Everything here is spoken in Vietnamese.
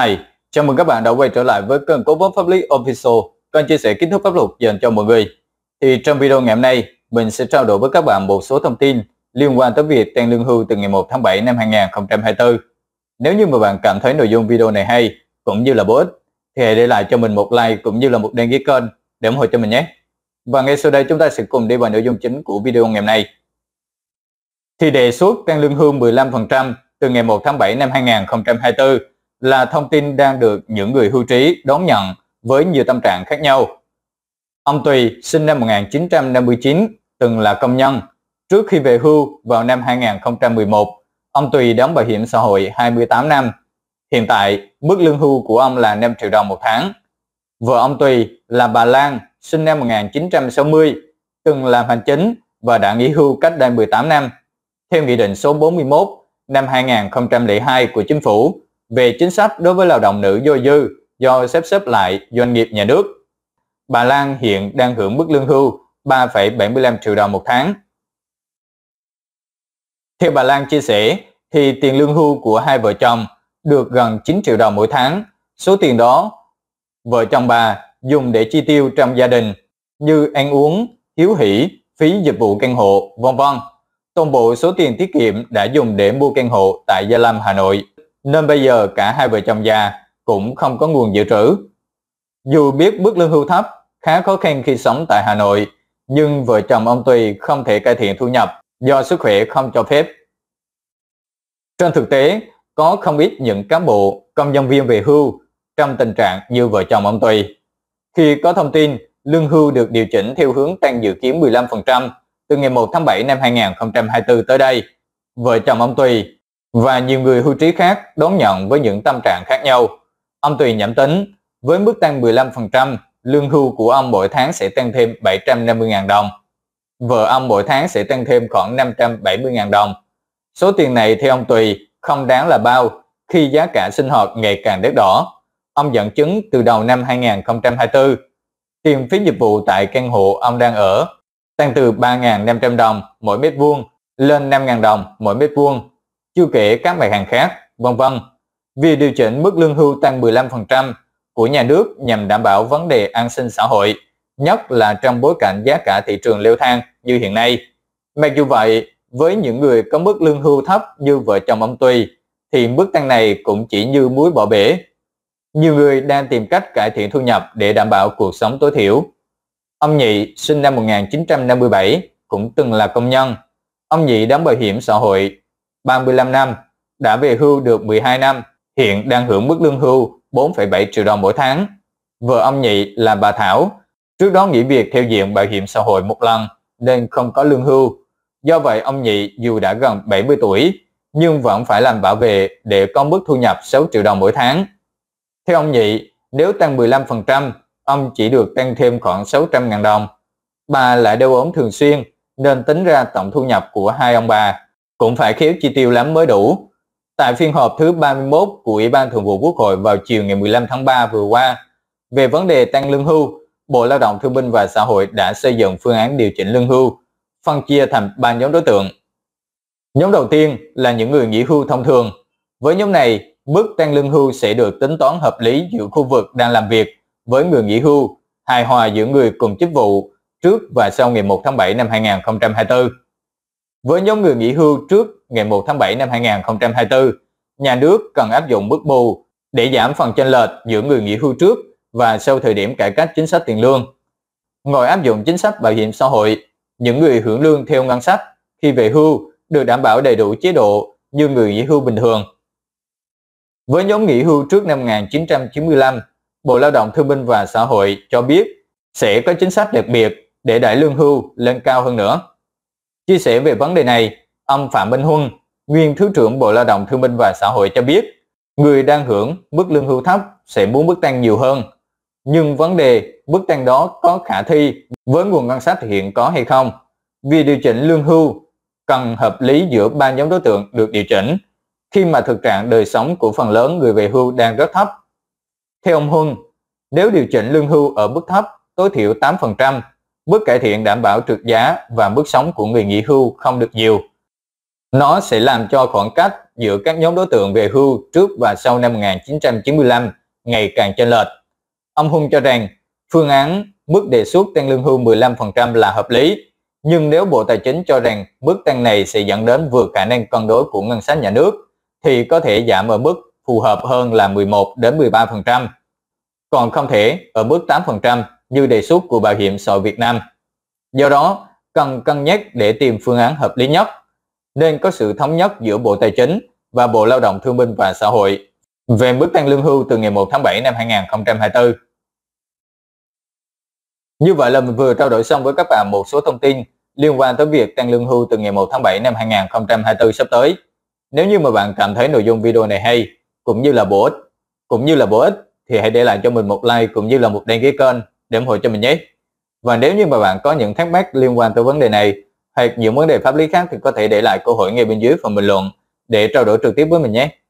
Hi, chào mừng các bạn đã quay trở lại với kênh cố vấn pháp lý Official, kênh chia sẻ kiến thức pháp luật dành cho mọi người. Thì trong video ngày hôm nay, mình sẽ trao đổi với các bạn một số thông tin liên quan tới việc tăng lương hưu từ ngày 1 tháng 7 năm 2024. Nếu như mà bạn cảm thấy nội dung video này hay cũng như là bổ ích, thì hãy để lại cho mình một like cũng như là một đăng ký kênh để ủng hộ cho mình nhé. Và ngay sau đây chúng ta sẽ cùng đi vào nội dung chính của video ngày hôm nay. Thì đề xuất tăng lương hưu 15% từ ngày 1 tháng 7 năm 2024 là thông tin đang được những người hưu trí đón nhận với nhiều tâm trạng khác nhau. Ông Tùy sinh năm 1959, từng là công nhân. Trước khi về hưu vào năm 2011, ông Tùy đóng bảo hiểm xã hội 28 năm. Hiện tại, mức lương hưu của ông là 5 triệu đồng một tháng. Vợ ông Tùy là bà Lan, sinh năm 1960, từng làm hành chính và đã nghỉ hưu cách đây 18 năm. Theo Nghị định số 41 năm 2002 của Chính phủ về chính sách đối với lao động nữ dôi dư do xếp xếp lại doanh nghiệp nhà nước. Bà Lan hiện đang hưởng mức lương hưu 3,75 triệu đồng một tháng. Theo bà Lan chia sẻ, thì tiền lương hưu của hai vợ chồng được gần 9 triệu đồng mỗi tháng. Số tiền đó, vợ chồng bà dùng để chi tiêu trong gia đình như ăn uống, hiếu hỷ, phí dịch vụ căn hộ, vân vân. Toàn bộ số tiền tiết kiệm đã dùng để mua căn hộ tại Gia Lâm, Hà Nội nên bây giờ cả hai vợ chồng già cũng không có nguồn dự trữ. Dù biết mức lương hưu thấp, khá khó khăn khi sống tại Hà Nội, nhưng vợ chồng ông Tùy không thể cải thiện thu nhập do sức khỏe không cho phép. Trên thực tế, có không ít những cán bộ, công nhân viên về hưu trong tình trạng như vợ chồng ông Tùy. Khi có thông tin, lương hưu được điều chỉnh theo hướng tăng dự kiến 15% từ ngày 1 tháng 7 năm 2024 tới đây, vợ chồng ông Tùy và nhiều người hưu trí khác đón nhận với những tâm trạng khác nhau. Ông Tùy nhẩm tính, với mức tăng 15%, lương hưu của ông mỗi tháng sẽ tăng thêm 750.000 đồng. Vợ ông mỗi tháng sẽ tăng thêm khoảng 570.000 đồng. Số tiền này theo ông Tùy không đáng là bao khi giá cả sinh hoạt ngày càng đắt đỏ. Ông dẫn chứng từ đầu năm 2024, tiền phí dịch vụ tại căn hộ ông đang ở tăng từ 3.500 đồng mỗi mét vuông lên 5.000 đồng mỗi mét vuông chưa kể các mặt hàng khác, vân vân. Vì điều chỉnh mức lương hưu tăng 15% của nhà nước nhằm đảm bảo vấn đề an sinh xã hội, nhất là trong bối cảnh giá cả thị trường leo thang như hiện nay. Mặc dù vậy, với những người có mức lương hưu thấp như vợ chồng ông Tùy, thì mức tăng này cũng chỉ như muối bỏ bể. Nhiều người đang tìm cách cải thiện thu nhập để đảm bảo cuộc sống tối thiểu. Ông Nhị sinh năm 1957, cũng từng là công nhân. Ông Nhị đóng bảo hiểm xã hội 35 năm, đã về hưu được 12 năm, hiện đang hưởng mức lương hưu 4,7 triệu đồng mỗi tháng. Vợ ông Nhị là bà Thảo, trước đó nghỉ việc theo diện bảo hiểm xã hội một lần nên không có lương hưu. Do vậy ông Nhị dù đã gần 70 tuổi nhưng vẫn phải làm bảo vệ để có mức thu nhập 6 triệu đồng mỗi tháng. Theo ông Nhị, nếu tăng 15%, ông chỉ được tăng thêm khoảng 600.000 đồng. Bà lại đau ốm thường xuyên nên tính ra tổng thu nhập của hai ông bà cũng phải khiếu chi tiêu lắm mới đủ. Tại phiên họp thứ 31 của Ủy ban Thường vụ Quốc hội vào chiều ngày 15 tháng 3 vừa qua, về vấn đề tăng lương hưu, Bộ Lao động Thương binh và Xã hội đã xây dựng phương án điều chỉnh lương hưu, phân chia thành ba nhóm đối tượng. Nhóm đầu tiên là những người nghỉ hưu thông thường. Với nhóm này, mức tăng lương hưu sẽ được tính toán hợp lý giữa khu vực đang làm việc với người nghỉ hưu, hài hòa giữa người cùng chức vụ trước và sau ngày 1 tháng 7 năm 2024. Với nhóm người nghỉ hưu trước ngày 1 tháng 7 năm 2024, nhà nước cần áp dụng mức bù để giảm phần chênh lệch giữa người nghỉ hưu trước và sau thời điểm cải cách chính sách tiền lương. Ngoài áp dụng chính sách bảo hiểm xã hội, những người hưởng lương theo ngân sách khi về hưu được đảm bảo đầy đủ chế độ như người nghỉ hưu bình thường. Với nhóm nghỉ hưu trước năm 1995, Bộ Lao động Thương binh và Xã hội cho biết sẽ có chính sách đặc biệt để đẩy lương hưu lên cao hơn nữa. Chia sẻ về vấn đề này, ông Phạm Minh Huân, nguyên Thứ trưởng Bộ Lao động Thương binh và Xã hội cho biết, người đang hưởng mức lương hưu thấp sẽ muốn mức tăng nhiều hơn. Nhưng vấn đề mức tăng đó có khả thi với nguồn ngân sách hiện có hay không? Vì điều chỉnh lương hưu cần hợp lý giữa ba nhóm đối tượng được điều chỉnh khi mà thực trạng đời sống của phần lớn người về hưu đang rất thấp. Theo ông Huân, nếu điều chỉnh lương hưu ở mức thấp tối thiểu 8%, mức cải thiện đảm bảo trượt giá và mức sống của người nghỉ hưu không được nhiều. Nó sẽ làm cho khoảng cách giữa các nhóm đối tượng về hưu trước và sau năm 1995 ngày càng chênh lệch. Ông Hung cho rằng phương án mức đề xuất tăng lương hưu 15% là hợp lý, nhưng nếu Bộ Tài chính cho rằng mức tăng này sẽ dẫn đến vượt khả năng cân đối của ngân sách nhà nước, thì có thể giảm ở mức phù hợp hơn là 11 đến 13%, còn không thể ở mức 8% như đề xuất của Bảo hiểm xã hội Việt Nam. Do đó, cần cân nhắc để tìm phương án hợp lý nhất, nên có sự thống nhất giữa Bộ Tài chính và Bộ Lao động Thương binh và Xã hội về mức tăng lương hưu từ ngày 1 tháng 7 năm 2024. Như vậy là mình vừa trao đổi xong với các bạn một số thông tin liên quan tới việc tăng lương hưu từ ngày 1 tháng 7 năm 2024 sắp tới. Nếu như mà bạn cảm thấy nội dung video này hay, cũng như là bổ ích, cũng như là bổ ích thì hãy để lại cho mình một like cũng như là một đăng ký kênh để ủng hộ cho mình nhé. Và nếu như mà bạn có những thắc mắc liên quan tới vấn đề này hoặc những vấn đề pháp lý khác thì có thể để lại câu hỏi ngay bên dưới phần bình luận để trao đổi trực tiếp với mình nhé.